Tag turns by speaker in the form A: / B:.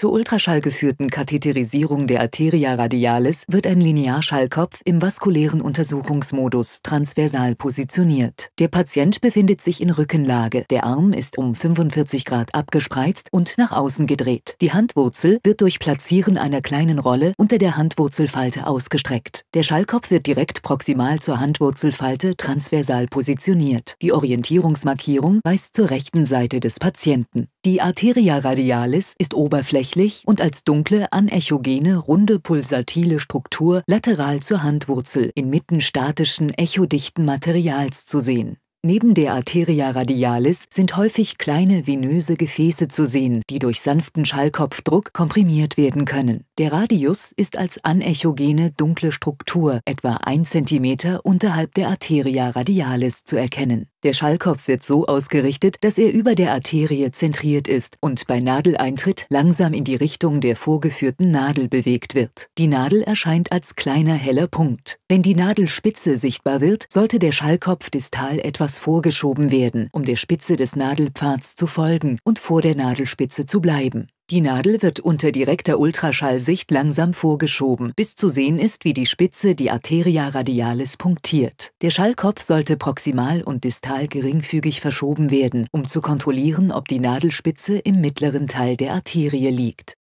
A: Zur ultraschallgeführten Katheterisierung der Arteria
B: radialis wird ein Linearschallkopf im vaskulären Untersuchungsmodus transversal positioniert. Der Patient befindet sich in Rückenlage, der Arm ist um 45 Grad abgespreizt und nach außen gedreht. Die Handwurzel wird durch Platzieren einer kleinen Rolle unter der Handwurzelfalte ausgestreckt. Der Schallkopf wird direkt proximal zur Handwurzelfalte transversal positioniert. Die Orientierungsmarkierung weist zur rechten Seite des Patienten. Die Arteria radialis ist oberflächlich oberflächlich und als dunkle, anechogene, runde, pulsatile Struktur lateral zur Handwurzel inmitten statischen, echodichten Materials zu sehen. Neben der Arteria radialis sind häufig kleine venöse Gefäße zu sehen, die durch sanften Schallkopfdruck komprimiert werden können. Der Radius ist als anechogene dunkle Struktur etwa 1 cm unterhalb der Arteria radialis zu erkennen. Der Schallkopf wird so ausgerichtet, dass er über der Arterie zentriert ist und bei Nadeleintritt langsam in die Richtung der vorgeführten Nadel bewegt wird. Die Nadel erscheint als kleiner heller Punkt. Wenn die Nadelspitze sichtbar wird, sollte der Schallkopf distal etwas vorgeschoben werden, um der Spitze des Nadelpfads zu folgen und vor der Nadelspitze zu bleiben. Die Nadel wird unter direkter Ultraschallsicht langsam vorgeschoben, bis zu sehen ist, wie die Spitze die Arteria radialis punktiert. Der Schallkopf sollte proximal und distal geringfügig verschoben werden, um zu kontrollieren, ob die Nadelspitze im
A: mittleren Teil der Arterie liegt.